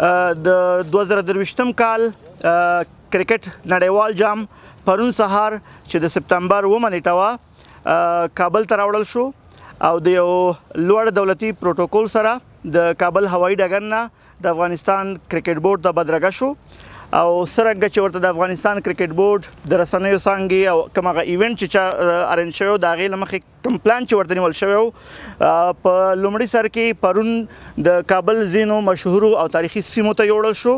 د 2023م کال کرکټ نړیوال جام پرون سهار چې د سپتمبر و منېټه وا کابل ته راوړل شو او د یو لوړ دولتي پروتوکول سره د کابل هوایي ډګر نه د افغانستان کرکټ بورډ ته بدرګه شو او سرنګ چې ورته د افغانستان کرکټ بورډ د رسنیو څنګه او کومه ایونت چې ارنج شوی دا غي لمخې کوم پلان چې ورته نیول شوی په لومړي سر کې پرون د کابل زینو مشهور او تاریخي سیمو ته یوړل شو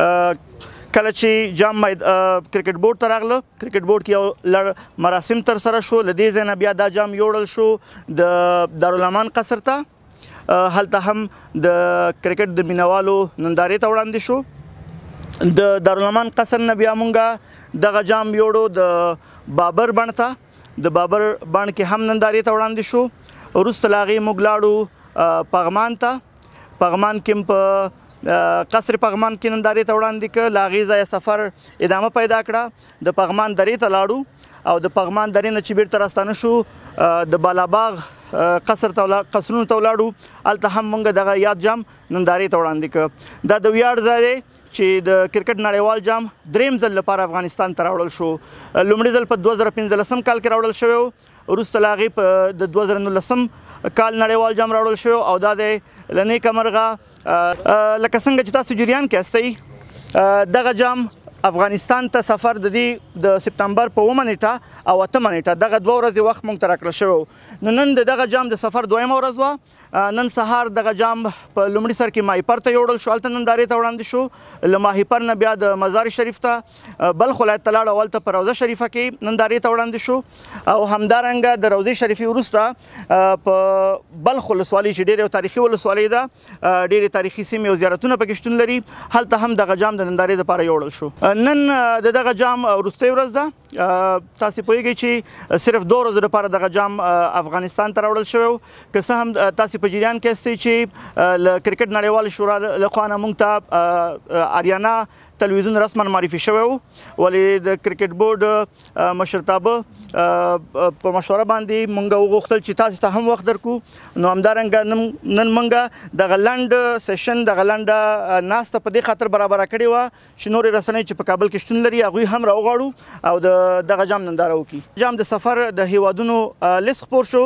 کله چې جام کرکټ بورډ ته راغله کرکټ بورډ کې یو لړ مراسم تر سره شو لدې ځنه بیا دا جام یوړل شو د دارالامان قصر ته هلته هم د کرکټ د مینوالو نندارې ته وړاندې شو د دارالمان قصر نه بیا مونږه دغه جام یوړو د بابر بڼ ته د بابر بڼ کې هم نندارې ته وړاندې شو وروسته له هغې موږ لاړو پغمان ته پغمان کې په قصر پغمان کې نندارې ته وړاندې کړ له هغې ځایه سفر ادامه پیدا کړه د پغمان درې ته لاړو او د پغمان درې نه چې بیرته راستانه شو د بالاباغ قصر ته قصرونو ته ولاړو الته هم مونږ دغه یاد جام نندارې ته وړاندې کړ دا د ویاړ ځای دی چې د کرکټ نړیوال جام دریم ځل لپاره افغانستان ته راوړل شو لومړی ځل په 2015 کال کې راوړل شوی وروسته لاغي په د 2019 کال نړیوال جام راوړل شوی او دا د لنې کمرغه لکه څنګه چې تاسو جریان کې استئ دغه جام افغانستان ته سفر د دې د سپتمبر په 1 نیټه او 8 نیټه دغه دوه ورځې وخت مونږ تر کړل شو نو نن دغه جام د سفر دویمه ورځ وا نن سهار دغه جام په لومړي سر کې مای پر ته یوړل شو الته نن دارې ته وړاندې شو لماهی پر نه بیا د مزار شریف ته بلخ ولایت تلاړ اول ته پر روزه شریفه کې نن دارې ته وړاندې شو او همدارنګه د روزه شریفي ورسته په بلخ ولسوالۍ چې ډېره تاریخي ولسوالۍ ده ډېره تاریخي سیمې او زیارتونه پکې شتون لري هلته هم دغه جام د نندارې لپاره یوړل شو نن د دغه جام وروستۍ ورځ ده تاسو پوهیږئ چې صرف دوه ورځې لپاره دغه جام افغانستان ته راوړل شوی که څه هم تاسو په جریان کې استئ چې ل کرکټ نړیوال شورا لخوا نه موږ ته اریانا تلویزیون رسما معرفي شوی وو ولې د کرکټ بورډ مشرتابه په مشوره باندې مونږ وغوښتل چې تاسو ته هم وخت درکو نو همدارنګه نن مونږ د غلند سیشن د غلند ناست په دې خاطر برابر کړی و چې نور رسنۍ چې په کابل کې شتون لري هغه هم راوغاړو او د دغه جام ننداره وکړي جام د سفر د هیوادونو لیست خبر شو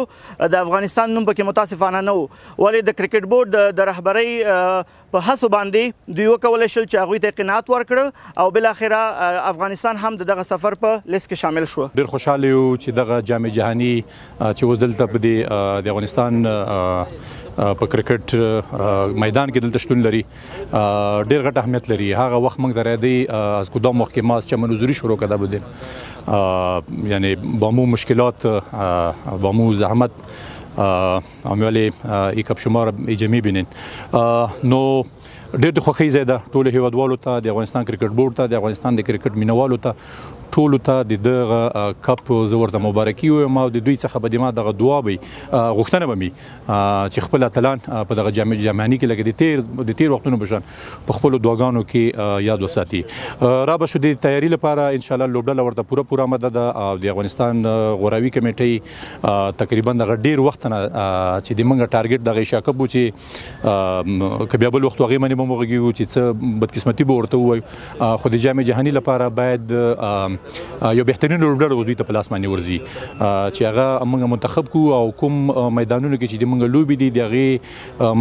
د افغانستان نوم پکې متاسفانه نه و ولې د کرکټ بورډ د رهبرۍ په هڅو باندې دوی وکول شل چې هغه ته قناعت ورکړ او بل اخره افغانستان هم دغه سفر په لیست کې شامل شو ډیر خوشاله یو چې دغه جام جهانی چې وزدل ته د افغانستان په کرکټ میدان کې دلته شتون لري ډیر غټ اهمیت لري هغه وخت موږ درې دی از کوم وخت کې ماس چې منوزوري شروع کده بودیم یعنی با مو مشکلات با مو زحمت عملی یک اپ شما را ایجا میبینین نو ډېر د خوخي زیاده ټول هیوادوالو ته د افغانستان کرکټ بورډ ته د افغانستان د کرکټ مینوالو ته ټول ته د دغه کپ زورته مبارکي او ما د دوی څخه به ما دغه دعا وي غوښتنه به می چې خپل اتلان په دغه جامع جامعانی کې لګې د تیر د تیر وختونو بشن په خپل دعاګانو کې یاد وساتي را به شو د تیاری لپاره ان شاء الله لوبډل ورته پوره پوره مدد او د افغانستان غوراوي کمیټې تقریبا دغه ډیر وخت نه چې د منګه ټارګټ دغه شاکبو چې کبه بل وخت وغه منی به موږ چې څه بدقسمتي به ورته وای خو د جامع جهانی لپاره باید یو بهترین لوبډر دوی ته په لاس باندې ورزي چې هغه موږ منتخب کو او کوم میدانونو کې چې موږ لوبي دي دغه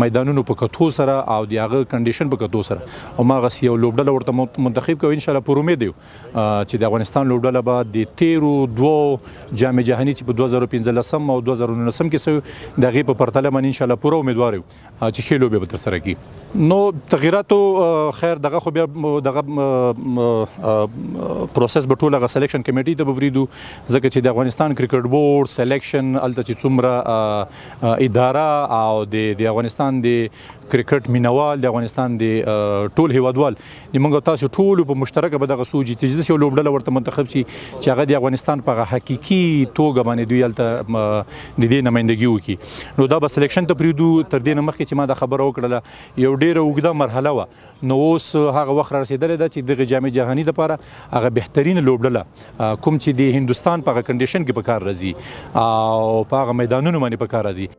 میدانونو په کتو سره او دغه کنډیشن په کتو سره او ما غسی یو لوبډل ورته منتخب کو ان شاء الله پر امید یو چې د افغانستان لوبډل به د 13 دوه جام جهانی چې په 2015 او 2019 کې سوي دغه په پرتله باندې ان شاء الله پوره امیدوار یو چې خېلو به تر سره کی نو تغیراتو خیر دغه خو بیا دغه پروسس به ټول غ سلیکشن کمیټې ته بوریدو ځکه چې د افغانستان کرکټ بورډ سلیکشن الته چې څومره اداره او د افغانستان د کرکټ مینوال د افغانستان د ټول هیوادوال نیمګ تاسو ټول په مشترکه به دغه سوجي تجدید یو لوبډله ورته منتخب شي چې هغه د افغانستان په حقيقي توګه باندې دوی الته د دې نمائندګي وکړي نو دا به سلیکشن ته پریدو تر دې مخکې چې ما دا خبره وکړه یو ډیره وګړه مرحله و نو اوس هغه وخت رسیدلې ده چې دغه جامع جهانی د لپاره هغه بهترین لوبډله کوم چې د هندستان په کنډیشن کې په کار راځي او په هغه میدانونو باندې په کار راځي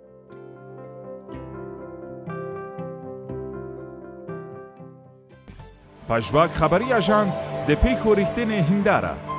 پژواک خبری آژانس د پیښو ریښتینې هنداره